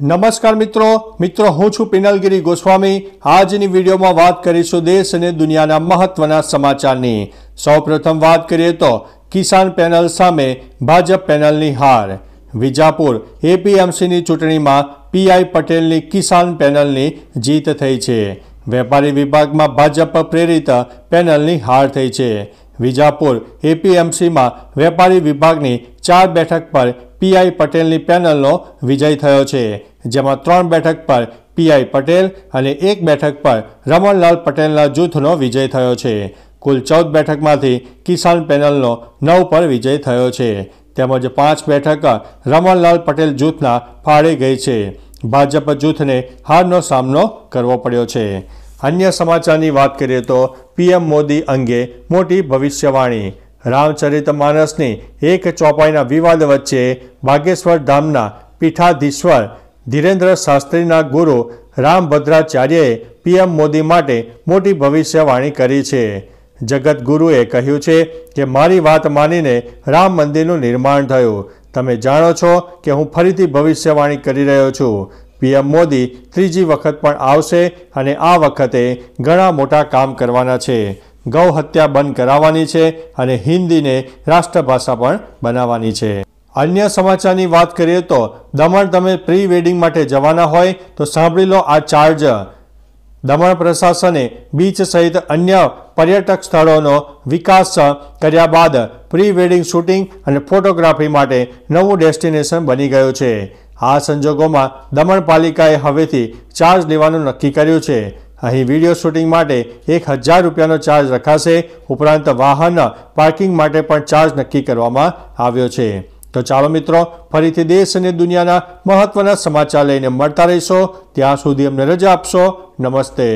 નમસ્કાર મિત્રો મિત્રો હું છું પિનલગીરી ગોસ્વામી આજની વિડીયોમાં વાત કરીશું દેશ અને દુનિયાના મહત્વના સમાચારની સૌપ્રથમ વાત કરીએ તો કિસાન પેનલ સામે ભાજપ પેનલની હાર વિજાપુર એપીએમસીની ચૂંટણીમાં પીઆઈ પટેલની કિસાન પેનલની જીત થઈ છે વેપારી વિભાગમાં ભાજપ પ્રેરિત પેનલની હાર થઈ છે વિજાપુર એપીએમસીમાં વેપારી વિભાગની ચાર બેઠક પર પીઆઈ પટેલની પેનલનો વિજય થયો છે જેમાં ત્રણ બેઠક પર પીઆઈ પટેલ અને એક બેઠક પર રમણલાલ પટેલના જૂથનો વિજય થયો છે કુલ ચૌદ બેઠકમાંથી કિસાન પેનલનો નવ પર વિજય થયો છે તેમજ પાંચ બેઠક રમણલાલ પટેલ જૂથના ફાળે ગઈ છે ભાજપ જૂથને હારનો સામનો કરવો પડ્યો છે અન્ય સમાચારની વાત કરીએ તો પીએમ મોદી અંગે મોટી ભવિષ્યવાણી રામચરિત માનસની એક ચોપાઈના વિવાદ વચ્ચે બાગેશ્વર ધામના પીઠાધીશ્વર ધીરેન્દ્ર શાસ્ત્રીના ગુરુ રામભદ્રાચાર્યએ પીએમ મોદી માટે મોટી ભવિષ્યવાણી કરી છે જગતગુરુએ કહ્યું છે કે મારી વાત માનીને રામ મંદિરનું નિર્માણ થયું તમે જાણો છો કે હું ફરીથી ભવિષ્યવાણી કરી રહ્યો છું પીએમ મોદી ત્રીજી વખત પણ આવશે અને આ વખતે ઘણા મોટા કામ કરવાના છે ગૌ હત્યા બંધ કરાવવાની છે અને હિન્દીને રાષ્ટ્રભાષા પણ બનાવવાની છે અન્ય સમાચારની વાત કરીએ તો દમણ તમે પ્રી વેડિંગ માટે જવાના હોય તો સાંભળી લો આ ચાર્જ દમણ પ્રશાસને બીચ સહિત અન્ય પર્યટક સ્થળોનો વિકાસ કર્યા બાદ પ્રી વેડિંગ શૂટિંગ અને ફોટોગ્રાફી માટે નવું ડેસ્ટિનેશન બની ગયું છે આ સંજોગોમાં દમણ પાલિકાએ હવેથી ચાર્જ લેવાનું નક્કી કર્યું છે અહીં વિડીયો શૂટિંગ માટે એક હજાર રૂપિયાનો ચાર્જ રખાશે ઉપરાંત વાહન પાર્કિંગ માટે પણ ચાર્જ નક્કી કરવામાં આવ્યો છે તો ચાલો મિત્રો ફરીથી દેશ અને દુનિયાના મહત્વના સમાચાર લઈને મળતા રહીશો ત્યાં સુધી અમને રજા આપશો નમસ્તે